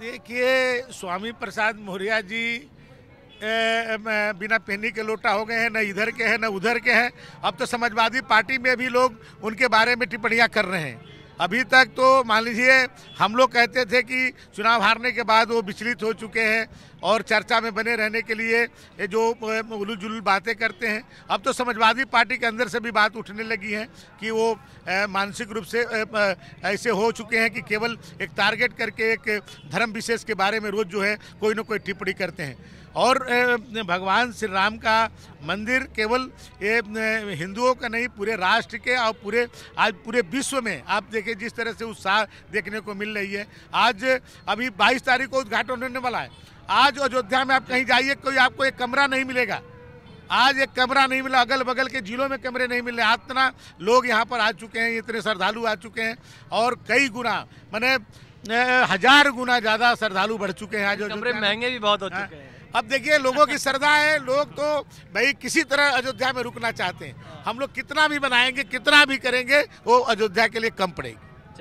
देखिए स्वामी प्रसाद मौर्या जी ए, बिना पहनी के लोटा हो गए हैं न इधर के हैं न उधर के हैं अब तो समाजवादी पार्टी में भी लोग उनके बारे में टिप्पणियां कर रहे हैं अभी तक तो मान लीजिए हम लोग कहते थे कि चुनाव हारने के बाद वो विचलित हो चुके हैं और चर्चा में बने रहने के लिए ये जो उलू जुलू बातें करते हैं अब तो समाजवादी पार्टी के अंदर से भी बात उठने लगी है कि वो मानसिक रूप से ऐसे हो चुके हैं कि केवल एक टारगेट करके एक धर्म विशेष के बारे में रोज़ जो है कोई ना कोई टिप्पणी करते हैं और भगवान श्री राम का मंदिर केवल हिंदुओं का नहीं पूरे राष्ट्र के और पूरे आज पूरे विश्व में आप देखें देखिए जिस तरह से उत्साह देखने को मिल रही है आज अभी बाईस तारीख को उद्घाटन होने वाला है आज अयोध्या में आप कहीं जाइए कोई आपको एक कमरा नहीं मिलेगा आज एक कमरा नहीं मिला अगल बगल के जिलों में कमरे नहीं मिले इतना लोग यहाँ पर आ चुके हैं इतने श्रद्धालु आ चुके हैं और कई गुना मैंने हजार गुना ज्यादा श्रद्धालु बढ़ चुके हैं आज कमरे महंगे भी बहुत हो हाँ। चुके हैं अब देखिए लोगों की श्रद्धा है लोग तो भाई किसी तरह अयोध्या में रुकना चाहते हैं हाँ। हम लोग कितना भी बनाएंगे कितना भी करेंगे वो अयोध्या के लिए कम पड़ेगी